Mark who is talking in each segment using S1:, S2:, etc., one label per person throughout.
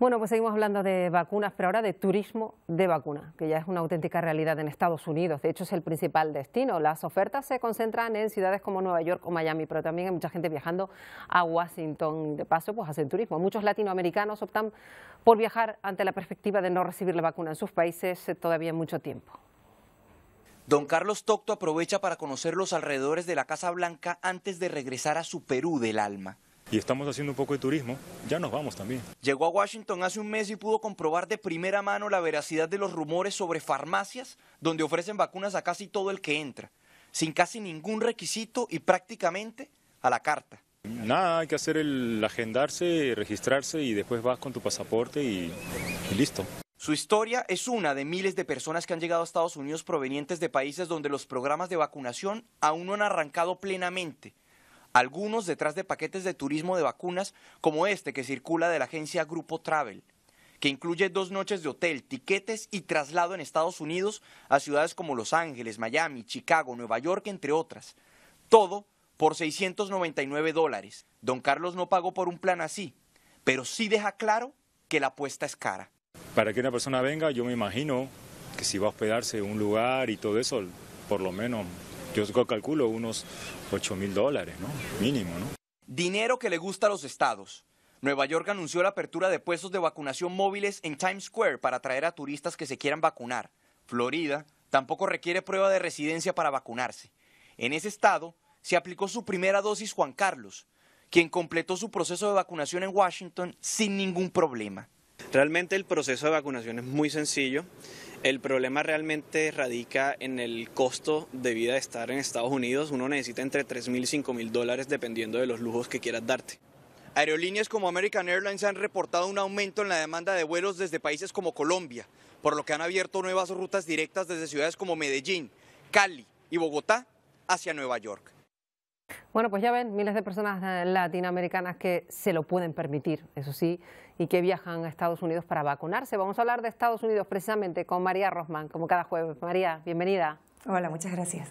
S1: Bueno, pues seguimos hablando de vacunas, pero ahora de turismo de vacuna, que ya es una auténtica realidad en Estados Unidos. De hecho, es el principal destino. Las ofertas se concentran en ciudades como Nueva York o Miami, pero también hay mucha gente viajando a Washington. De paso, pues hacen turismo. Muchos latinoamericanos optan por viajar ante la perspectiva de no recibir la vacuna en sus países eh, todavía mucho tiempo.
S2: Don Carlos Tocto aprovecha para conocer los alrededores de la Casa Blanca antes de regresar a su Perú del alma y estamos haciendo un poco de turismo, ya nos vamos también. Llegó a Washington hace un mes y pudo comprobar de primera mano la veracidad de los rumores sobre farmacias donde ofrecen vacunas a casi todo el que entra, sin casi ningún requisito y prácticamente a la carta. Nada, hay que hacer el agendarse, registrarse y después vas con tu pasaporte y, y listo. Su historia es una de miles de personas que han llegado a Estados Unidos provenientes de países donde los programas de vacunación aún no han arrancado plenamente algunos detrás de paquetes de turismo de vacunas como este que circula de la agencia Grupo Travel, que incluye dos noches de hotel, tiquetes y traslado en Estados Unidos a ciudades como Los Ángeles, Miami, Chicago, Nueva York, entre otras. Todo por 699 dólares. Don Carlos no pagó por un plan así, pero sí deja claro que la apuesta es cara. Para que una persona venga, yo me imagino que si va a hospedarse en un lugar y todo eso, por lo menos yo calculo unos 8 mil dólares, ¿no? Mínimo, ¿no? Dinero que le gusta a los estados. Nueva York anunció la apertura de puestos de vacunación móviles en Times Square para atraer a turistas que se quieran vacunar. Florida tampoco requiere prueba de residencia para vacunarse. En ese estado se aplicó su primera dosis Juan Carlos, quien completó su proceso de vacunación en Washington sin ningún problema. Realmente el proceso de vacunación es muy sencillo. El problema realmente radica en el costo de vida de estar en Estados Unidos. Uno necesita entre 3.000 y 5.000 dólares dependiendo de los lujos que quieras darte. Aerolíneas como American Airlines han reportado un aumento en la demanda de vuelos desde países como Colombia, por lo que han abierto nuevas rutas directas desde ciudades como Medellín, Cali y Bogotá hacia Nueva York.
S1: Bueno, pues ya ven, miles de personas eh, latinoamericanas que se lo pueden permitir, eso sí, y que viajan a Estados Unidos para vacunarse. Vamos a hablar de Estados Unidos precisamente con María Rosman, como cada jueves. María, bienvenida. Hola, muchas gracias.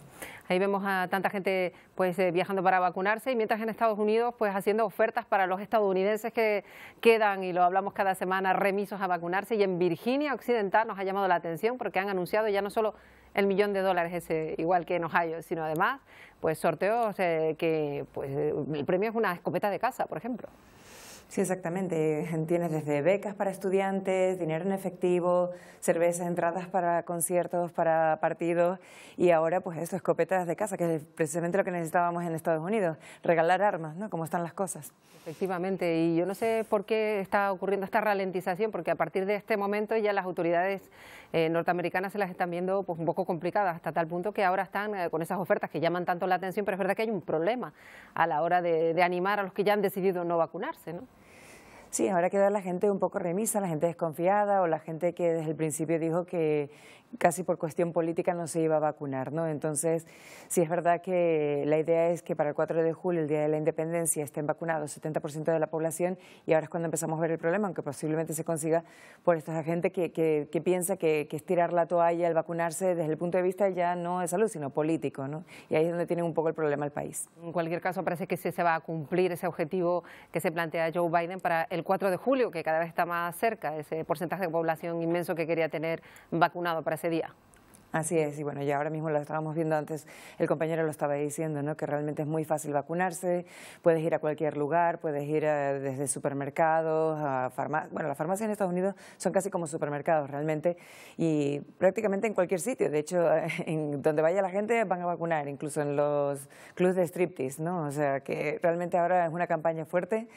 S1: Ahí vemos a tanta gente pues eh, viajando para vacunarse y mientras en Estados Unidos pues haciendo ofertas para los estadounidenses que quedan y lo hablamos cada semana remisos a vacunarse y en Virginia Occidental nos ha llamado la atención porque han anunciado ya no solo el millón de dólares ese igual que en Ohio, sino además pues sorteos eh, que
S3: pues eh, el premio es una escopeta de casa, por ejemplo. Sí, exactamente. Tienes desde becas para estudiantes, dinero en efectivo, cervezas, entradas para conciertos, para partidos y ahora pues eso, escopetas de casa, que es precisamente lo que necesitábamos en Estados Unidos, regalar armas, ¿no? Como están las cosas. Efectivamente, y yo no sé por qué está ocurriendo esta
S1: ralentización, porque a partir de este momento ya las autoridades eh, norteamericanas se las están viendo pues, un poco complicadas, hasta tal punto que ahora están eh, con esas ofertas que llaman tanto la atención, pero es verdad que hay un problema a la hora de, de animar a los que ya han decidido no vacunarse, ¿no?
S3: Sí, ahora queda la gente un poco remisa, la gente desconfiada o la gente que desde el principio dijo que casi por cuestión política no se iba a vacunar, ¿no? Entonces, sí es verdad que la idea es que para el 4 de julio, el Día de la Independencia, estén vacunados 70% de la población y ahora es cuando empezamos a ver el problema, aunque posiblemente se consiga por esta gente que, piensa que, que estirar la toalla al vacunarse desde el punto de vista ya no de salud, sino político, ¿no? Y ahí es donde tiene un poco el problema el país. En cualquier caso,
S1: parece que sí se va a cumplir ese objetivo que se plantea Joe Biden para el 4 de julio, que cada vez está más cerca, ese porcentaje de población inmenso que quería tener vacunado para ese día.
S3: Así es, y bueno, ya ahora mismo lo estábamos viendo antes, el compañero lo estaba diciendo, ¿no? que realmente es muy fácil vacunarse, puedes ir a cualquier lugar, puedes ir eh, desde supermercados, a farmacias, bueno, las farmacias en Estados Unidos son casi como supermercados realmente, y prácticamente en cualquier sitio, de hecho, en donde vaya la gente van a vacunar, incluso en los clubs de striptease, ¿no? o sea que realmente ahora es una campaña fuerte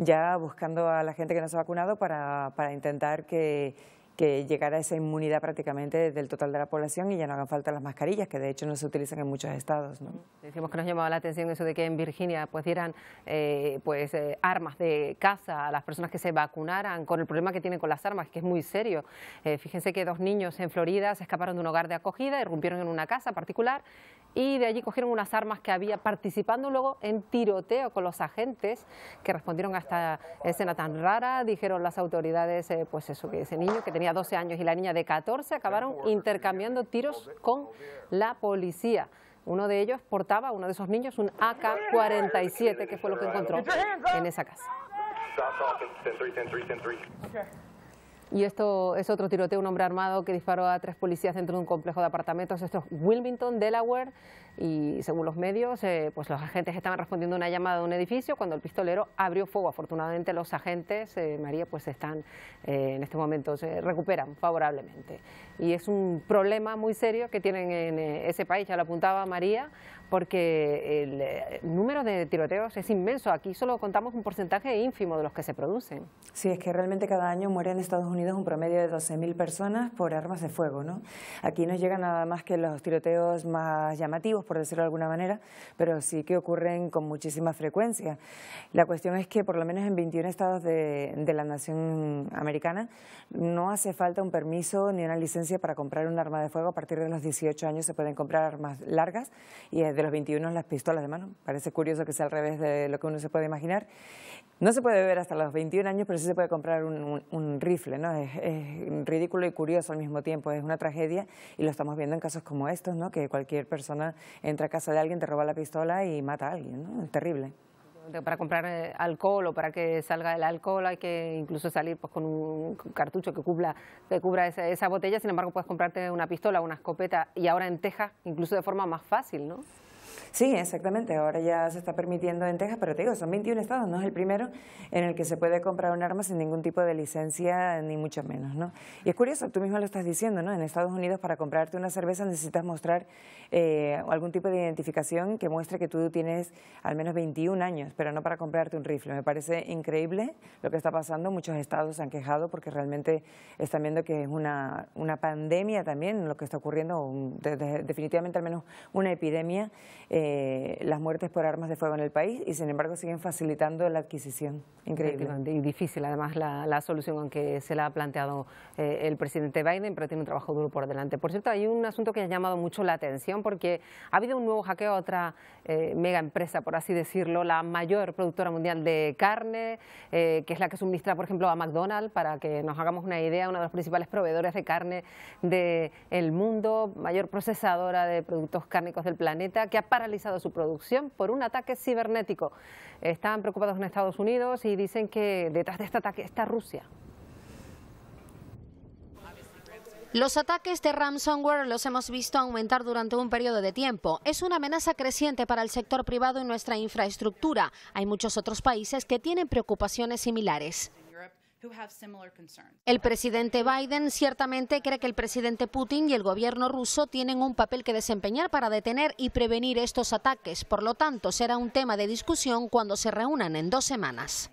S3: ya buscando a la gente que no se ha vacunado para, para intentar que, llegara esa inmunidad prácticamente del total de la población y ya no hagan falta las mascarillas, que de hecho no se utilizan en muchos estados. ¿no?
S1: Decimos que nos llamaba
S3: la atención eso de que en
S1: Virginia pues dieran eh, pues, eh, armas de caza a las personas que se vacunaran con el problema que tienen con las armas, que es muy serio. Eh, fíjense que dos niños en Florida se escaparon de un hogar de acogida, y irrumpieron en una casa particular y de allí cogieron unas armas que había participando luego en tiroteo con los agentes que respondieron a esta escena tan rara. Dijeron las autoridades, eh, pues eso, que ese niño que tenía 12 años y la niña de 14 acabaron intercambiando tiros con la policía. Uno de ellos portaba, uno de esos niños, un AK-47, que fue lo que encontró en esa casa. Y esto es otro tiroteo, un hombre armado que disparó a tres policías dentro de un complejo de apartamentos. Esto es Wilmington, Delaware. Y según los medios, eh, pues los agentes estaban respondiendo a una llamada de un edificio cuando el pistolero abrió fuego. Afortunadamente los agentes, eh, María, pues están eh, en este momento, se recuperan favorablemente. Y es un problema muy serio que tienen en ese país, ya lo apuntaba María, porque eh, el número de tiroteos es inmenso. Aquí solo contamos un porcentaje ínfimo de los que se producen.
S3: Sí, es que realmente cada año mueren en Estados Unidos un promedio de 12.000 personas por armas de fuego. ¿no? Aquí nos llegan nada más que los tiroteos más llamativos, por decirlo de alguna manera, pero sí que ocurren con muchísima frecuencia. La cuestión es que por lo menos en 21 estados de, la nación americana no hace falta un permiso ni una licencia para comprar un arma de fuego. A partir de los 18 años se pueden comprar armas largas y es eh, de los 21 las pistolas de mano. Parece curioso que sea al revés de lo que uno se puede imaginar. No se puede beber hasta los 21 años, pero sí se puede comprar un, rifle, ¿no? Es, ridículo y curioso al mismo tiempo, es una tragedia y lo estamos viendo en casos como estos, ¿no? Que cualquier persona entra a casa de alguien, te roba la pistola y mata a alguien, ¿no? Es terrible
S1: para comprar eh, alcohol o para que salga el alcohol hay que incluso salir pues, con un cartucho que cubra, que cubra esa, esa botella, sin embargo puedes comprarte una pistola, una escopeta y ahora en Texas
S3: incluso de forma más fácil, ¿no? Sí, exactamente. Ahora ya se está permitiendo en Texas, pero te digo, son 21 estados, no es el primero en el que se puede comprar un arma sin ningún tipo de licencia, ni mucho menos. ¿no? Y es curioso, tú mismo lo estás diciendo, ¿no? En Estados Unidos para comprarte una cerveza necesitas mostrar eh, algún tipo de identificación que muestre que tú tienes al menos 21 años, pero no para comprarte un rifle. Me parece increíble lo que está pasando. Muchos estados se han quejado porque realmente están viendo que es una, una pandemia también lo que está ocurriendo, definitivamente al menos una epidemia. Eh, las muertes por armas de fuego en el país y sin embargo siguen facilitando la adquisición. Increíble. Y difícil además la, la solución,
S1: aunque se la ha planteado eh, el presidente Biden, pero tiene un trabajo duro por delante. Por cierto, hay un asunto que ha llamado mucho la atención porque ha habido un nuevo hackeo a otra eh, mega empresa, por así decirlo, la mayor productora mundial de carne, que es la que suministra, por ejemplo, a McDonald's, para que nos hagamos una idea, una de los principales proveedores de carne del mundo, mayor procesadora de productos cárnicos del planeta, que ha paralizado paralizado su producción por un ataque cibernético. Están preocupados en Estados Unidos y dicen que detrás de este ataque está Rusia. Los ataques de ransomware los hemos visto aumentar durante un periodo de tiempo. Es una amenaza creciente para el sector privado y nuestra infraestructura. Hay muchos otros países que tienen preocupaciones similares. El presidente Biden ciertamente cree que el presidente Putin y el gobierno ruso tienen un papel que desempeñar para detener y prevenir estos ataques. Por lo tanto, será un tema de discusión cuando se reúnan en dos semanas.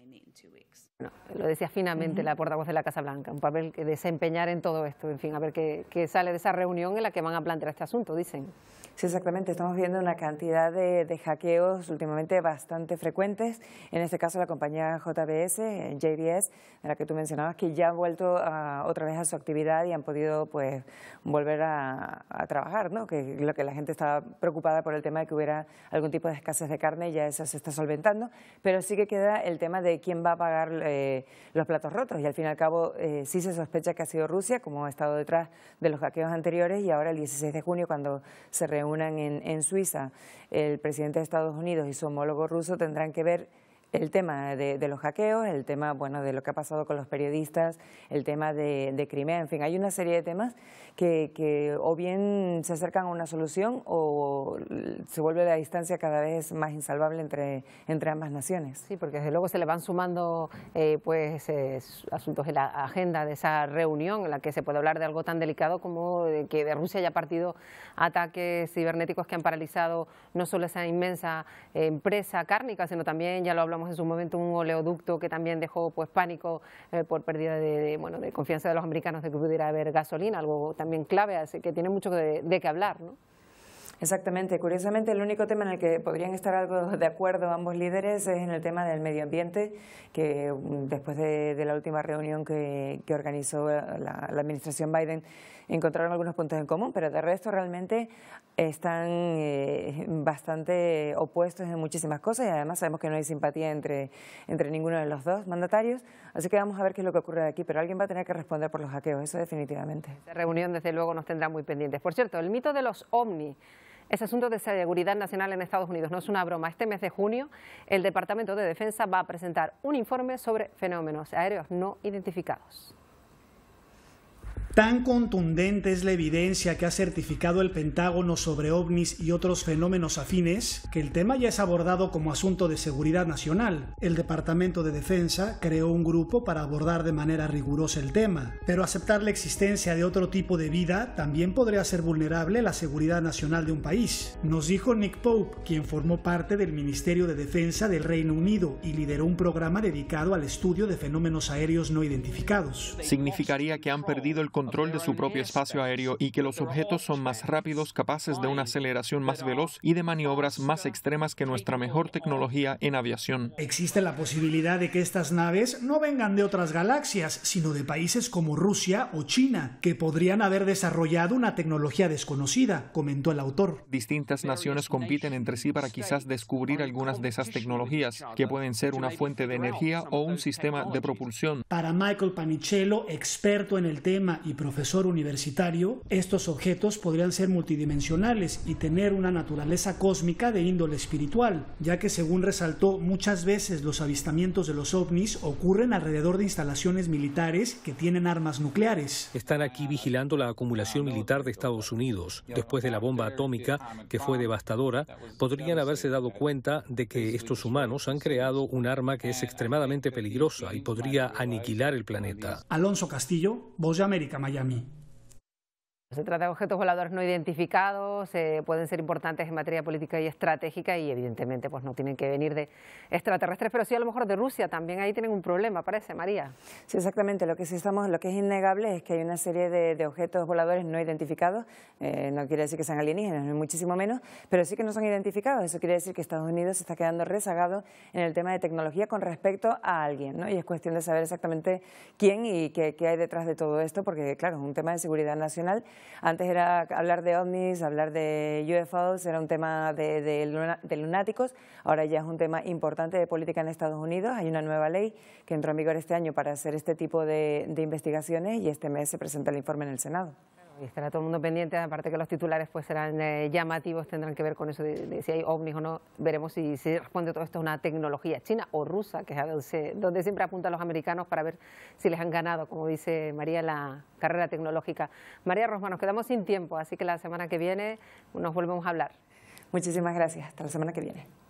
S1: lo decía finamente la portavoz de la Casa Blanca, un papel que desempeñar en todo esto. En fin, a ver qué, qué sale de esa reunión en la que van a plantear este
S3: asunto, dicen. Sí, exactamente. Estamos viendo una cantidad de, de, hackeos últimamente bastante frecuentes. En este caso, la compañía JBS, eh, JBS, de la que tú mencionabas, que ya ha vuelto otra vez a su actividad y han podido pues, volver a, trabajar, ¿no? que lo que la gente estaba preocupada por el tema de que hubiera algún tipo de escasez de carne, ya eso se está solventando. Pero sí que queda el tema de quién va a pagar eh, los platos rotos. Y al fin y al cabo, eh, sí se sospecha que ha sido Rusia, como ha estado detrás de los hackeos anteriores, y ahora el 16 de junio, cuando se reúne unan en, en Suiza el presidente de Estados Unidos y su homólogo ruso, tendrán que ver el tema de, los hackeos, el tema bueno, de lo que ha pasado con los periodistas, el tema de, Crimea, en fin, hay una serie de temas que, o bien se acercan a una solución o se vuelve la distancia cada vez más insalvable entre, entre ambas naciones. Sí, porque desde luego se le van sumando eh, pues, eh, asuntos en la
S1: agenda de esa reunión en la que se puede hablar de algo tan delicado como que de Rusia haya partido ataques cibernéticos que han paralizado no solo esa inmensa eh, empresa cárnica, sino también, ya lo hablamos en su momento un oleoducto que también dejó pues pánico eh, por pérdida de, bueno, de confianza de los americanos de que pudiera haber gasolina, algo también clave, así que tiene mucho de, de qué hablar. ¿no?
S3: Exactamente. Curiosamente, el único tema en el que podrían estar algo de acuerdo ambos líderes es en el tema del medio ambiente, que mm, después de, la última reunión que, organizó eh, la, administración Biden encontraron algunos puntos en común, pero de resto realmente están eh, bastante opuestos en muchísimas cosas y además sabemos que no hay simpatía entre, entre ninguno de los dos mandatarios, así que vamos a ver qué es lo que ocurre aquí, pero alguien va a tener que responder por los hackeos, eso definitivamente. Esta
S1: reunión desde luego nos tendrá muy pendientes. Por cierto, el mito de los ovnis es asunto de seguridad nacional en Estados Unidos, no es una broma. Este mes de junio, el Departamento de Defensa va a presentar un informe sobre fenómenos aéreos no identificados.
S4: Tan contundente es la evidencia que ha certificado el Pentágono sobre ovnis y otros fenómenos afines que el tema ya es abordado como asunto de seguridad nacional. El Departamento de Defensa creó un grupo para abordar de manera rigurosa el tema, pero aceptar la existencia de otro tipo de vida también podría ser vulnerable a la seguridad nacional de un país, nos dijo Nick Pope, quien formó parte del Ministerio de Defensa del Reino Unido y lideró un programa dedicado al estudio de fenómenos aéreos no identificados. Significaría que han perdido el control control de su propio espacio aéreo y que los objetos son más rápidos, capaces de una aceleración más veloz y de maniobras más extremas que nuestra mejor tecnología en aviación. Existe la posibilidad de que estas naves no vengan de otras galaxias, sino de países como Rusia o China, que podrían haber desarrollado una tecnología desconocida, comentó el autor. Distintas naciones compiten entre sí para quizás descubrir algunas de esas tecnologías, que pueden ser una fuente de energía o un sistema de propulsión. Para Michael Panichello, experto en el tema y profesor universitario, estos objetos podrían ser multidimensionales y tener una naturaleza cósmica de índole espiritual, ya que según resaltó muchas veces los avistamientos de los ovnis ocurren alrededor de instalaciones militares que tienen armas nucleares. Están aquí vigilando la acumulación militar de Estados Unidos. Después de la bomba atómica, que fue devastadora, podrían haberse dado cuenta de que estos humanos han creado un arma que es extremadamente peligrosa y podría aniquilar el planeta.
S1: Alonso Castillo,
S4: Voz América. Miami.
S1: Se trata de objetos voladores no identificados, eh, pueden ser importantes en materia política y estratégica y evidentemente pues no tienen que venir de extraterrestres, pero sí a lo mejor de Rusia también ahí tienen un problema, parece, María.
S3: Sí, exactamente. Lo que sí estamos, lo que es innegable es que hay una serie de, objetos voladores no identificados. Eh, no quiere decir que sean alienígenas, ni muchísimo menos, pero sí que no son identificados. Eso quiere decir que Estados Unidos se está quedando rezagado en el tema de tecnología con respecto a alguien, Y es cuestión de saber exactamente quién y qué hay detrás de todo esto, porque claro, es un tema de seguridad nacional. Antes era hablar de ovnis, hablar de UFOs, era un tema de, lunáticos, ahora ya es un tema importante de política en Estados Unidos. Hay una nueva ley que entró en vigor este año para hacer este tipo de, investigaciones y este mes se presenta el informe en el Senado. Y estará todo el mundo pendiente, aparte que los titulares
S1: pues serán eh, llamativos, tendrán que ver con eso de, si hay ovnis o no. Veremos si, responde todo esto a una tecnología china o rusa, que es donde, donde siempre apuntan los americanos para ver si les han ganado, como dice María, la carrera tecnológica. María Rosma, nos quedamos sin tiempo, así que la semana que viene nos volvemos a hablar.
S3: Muchísimas gracias. Hasta la semana que viene.